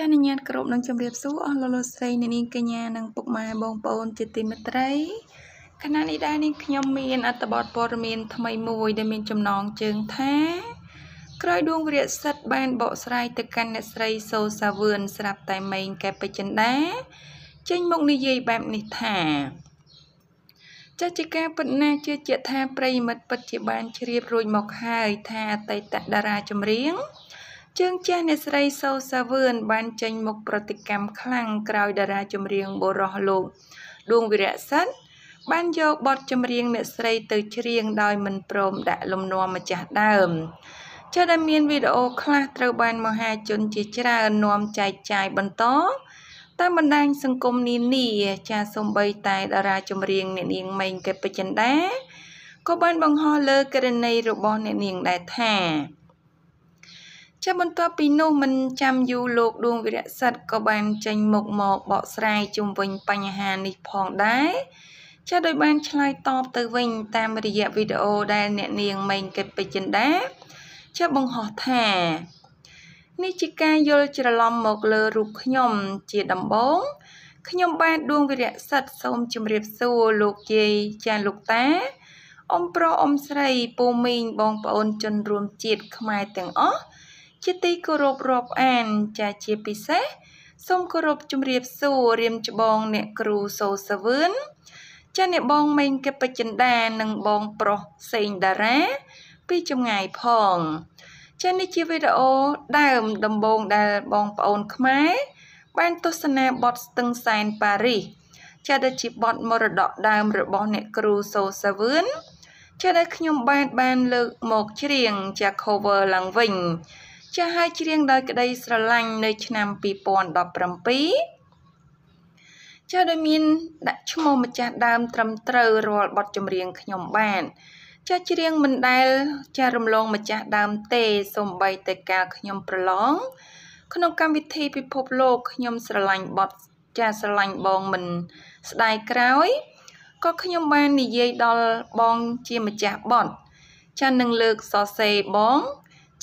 ចានញ្ញាតគ្រប់នឹងជម្រាបសួរអស់លោកលោកស្រីអ្នកនាងកញ្ញានិងពុកម៉ែបងប្អូនជាទីមេត្រីខណៈនេះដែរនាងខ្ញុំមាន អត្ថបទព័ត៌មានថ្មីមួយដែលមានចំណងជើងថាក្រោយដួងវិរៈសិទ្ធបានបកស្រាយទៅកាន់អ្នកស្រីសូសាវឿនស្រាប់តែម៉េងកែបចិន្តាចេញមកនិយាយបែបនេះថាចាជាការពិតណាស់ជឿជាក់ថាប្រិមិត្តពិតជាបានជ្រាបរួចមកហើយថាអតីតតារាចម្រៀងជើងជះអ្នកស្រីសូសាវឿនបានចេញមុខប្រតិកម្មខ្លាំងក្រោយតារាចម្រៀងបុរសលោកដួងវិរៈសិនបានយកបទចម្រៀងអ្នកស្រីទៅច្រៀងដោយមិនព្រមដាក់លំនាំម្ចាស់ដើមចុះដែលមានវីដេអូខ្លះត្រូវបានមហាជនជាច្រើននាំចែកចាយបន្តតាមបណ្ដាញសង្គមនានាចាសំបីតែតារាចម្រៀងអ្នកនាងម៉េងកេបចិន្តាក៏បានបង្ហោះលើករណីរបស់អ្នកនាងដែរថាជាបន្ទាប់ពីនោះមិនចាំយូរលោកដួងវិរៈសិទ្ធក៏បានចេញមុខមកបកស្រាយជុំវិញបញ្ហានេះផងដែរចាដោយបានឆ្លើយតបទៅវិញ តាមរយៈវីដេអូដែលអ្នកនាងមេងកិតពេជ្ជិន្តាចាបង្ហោះថានេះជាការយល់ច្រឡំមកលើរូបខ្ញុំជាដំបងខ្ញុំបានដួងវិរៈសិទ្ធសូមជម្រាបសួរលោកយាយចាលោកតាអ៊ំប្រុសអ៊ំស្រីពូមីងបងប្អូនជនរួមជាតិខ្មែរទាំងអស់ជាទីគោរពរាប់អានចាជាពិសេស សូមគោរពជំរាបសួររៀមច្បងអ្នកគ្រូសូសវឿនចាអ្នកបងមេងកិបចិន្តានិងបងប្រុសសេងតារាពីចម្ងាយផងចានេះជាវីដេអូដើមដំបូងដែលបងប្អូនខ្មែរបានទស្សនាបទស្ទឹងសែនប៉ារីសចាដែលជាបទមរតកដើមរបស់អ្នកគ្រូសូសាវឿនចាដែលខ្ញុំបានបានលើកមកច្រៀងចា cover ឡើងវិញចាហើយច្រៀងដោយក្តីស្រឡាញ់នៅឆ្នាំ2017ចាដោយមានដាក់ឈ្មោះម្ចាស់ដើម ត្រឹមត្រូវរាល់បទចម្រៀងខ្ញុំបានចាច្រៀងមិនដែល ចារំលងម្ចាស់ដើមទេសំបីតែកាលខ្ញុំប្រឡងក្នុងកម្មវិធីពិភពលោកខ្ញុំស្រឡាញ់បទចាស្រឡាញ់បងមិន ស្ដាយក្រោយក៏ខ្ញុំបាននិយាយដល់បងជាម្ចាស់បទចានឹងលើកសរសេរបង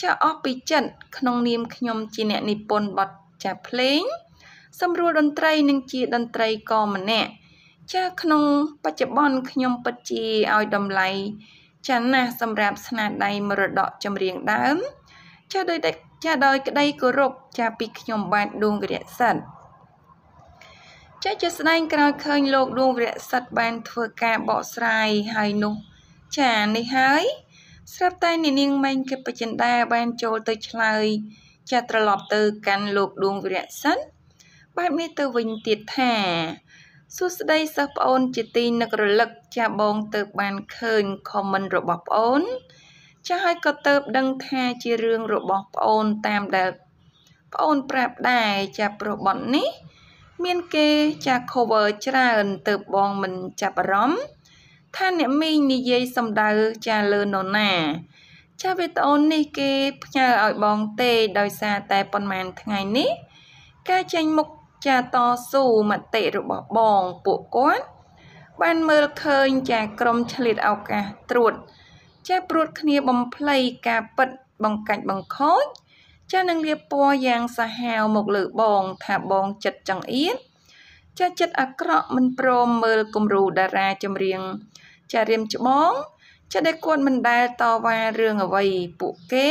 ចាអស់ពីចិត្តក្នុង នាមខ្ញុំជាអ្នកនិពន្ធបទចាភ្លេង សម្រួលតន្ត្រី និងជាតន្ត្រីករម្នាក់ចាក្នុងបច្ចុប្បន្នខ្ញុំពិតជាឲ្យតម្លៃចាណាស់សម្រាប់ស្នាដៃមរតកចម្រៀងដើមចាដោយចាដោយក្តីគោរពចាពីខ្ញុំបាទដួងវិរៈសិទ្ធចាជាស្ដែងក្រោយឃើញ លោកដួងវិរៈសិទ្ធបានធ្វើការបកស្រាយហើយនោះចានេះហើយស្រាប់តែអ្នកនាងម៉ែងកិបចិន្តាបានចូលទៅឆ្លើយចាត្រឡប់ទៅកាន់លោកដួងវិរៈសិនបែបនេះទៅវិញទៀតថាសួស្តីសិស្សប្អូនជាទីនឹករលឹកចាបងទៅបានឃើញ comment របស់ប្អូនចាហើយក៏ទៅដឹងថាជារឿងរបស់ប្អូនតាមដែលប្អូនប្រាប់ដែរចាប្រុសបត់នេះមានគេចា cover ច្រើនទៅបងមិនចាប់អារម្មណ៍ថាអ្នកមីងនិយាយសំដៅចាលើនរណាចាវីដេអូនេះគេផ្ញើឲ្យបងទេដោយសារតែប៉ុន្មានថ្ងៃនេះការចេញមុខចាតស៊ូមតិរបស់បងពួកគាត់បានមើលឃើញចាក្រមឆ្លៀតឱកាសត្រួតចាព្រួតគ្នាបំភ្លៃការពិតបង្កាច់បង្ខូចចានឹងលៀបពណ៌យ៉ាងសាហាវមកលើបងថាបងចិត្តចង្អៀតចាចិត្តអាក្រក់មិនព្រមមើលគំរូតារាចម្រៀងចារៀមច្បងចាដែលគាត់មិនដែលតវ៉ារឿងអ្វីពួកគេ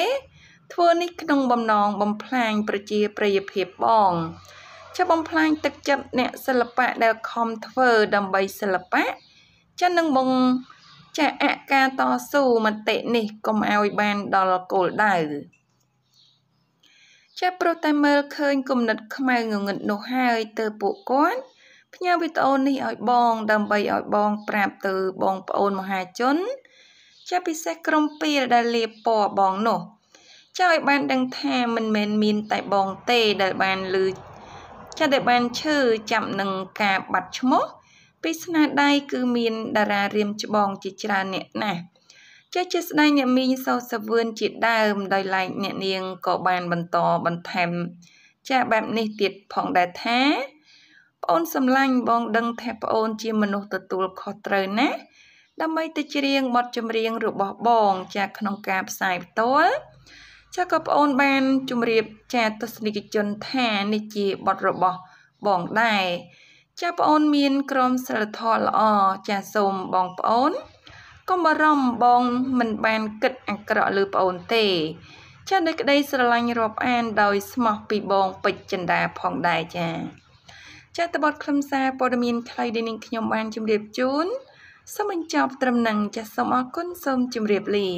ធ្វើនេះក្នុងបំណងបំផ្លាញប្រជាប្រិយភាពបងចាបំផ្លាញទឹកចិត្តអ្នកសិល្បៈដែលខំធ្វើដើម្បីសិល្បៈចានឹងបងចាអការតស៊ូមតិនេះកុំឲ្យបានដល់គោលដៅចាព្រោះតែមើលឃើញគំនិតខ្មៅងងឹតនោះហើយទៅពួកគាត់ផ្ញើវីដេអូនេះឲ្យបង ដើម្បីឲ្យបងប្រាប់ទៅបងប្អូនមហាជនជាពិសេសក្រុមពីរដែលលាបពណ៌បងនោះចៅឲ្យបានដឹងថាមិនមែនមានតែបងទេដែលបានលឺចាដែលបានឈឺចាប់នឹងការបាត់ឈ្មោះពីស្នាដៃគឺមានតារារៀមច្បងជាច្រើនអ្នកណាស់ចាជាស្ដែងអ្នកមីងសោសវឿនជាដើមដោយឡែកអ្នកនាងក៏បានបន្តបន្ថែមចាបែបនេះទៀតផងដែរថាប្អូនសំឡាញ់បងដឹងថាប្អូនជាមនុស្សទទួលខុសត្រូវណាដើម្បីទៅច្រៀងបទចម្រៀងរបស់បងចាក្នុងការផ្សាយផ្ទាល់ចាក៏ប្អូនបានជម្រាបចាទស្សនិកជនថានេះជាបទរបស់បងដែរចាប្អូនមានក្រមសីលធម៌ល្អចាសូមបងប្អូនកុំបារម្ភបងមិនបានគិតអាក្រក់លើប្អូនទេចានៅក្តីស្រឡាញ់រាប់អាន ដោយស្មោះពីបងពេជ្រចិន្តាផងដែរចាចាតបតខ្លឹមសារព័ត៌មានខ្លីដែលនាងខ្ញុំបានជម្រាបជូនសូមបញ្ចប់ត្រឹមនឹងចាសសូមអរគុណសូមជម្រាបលា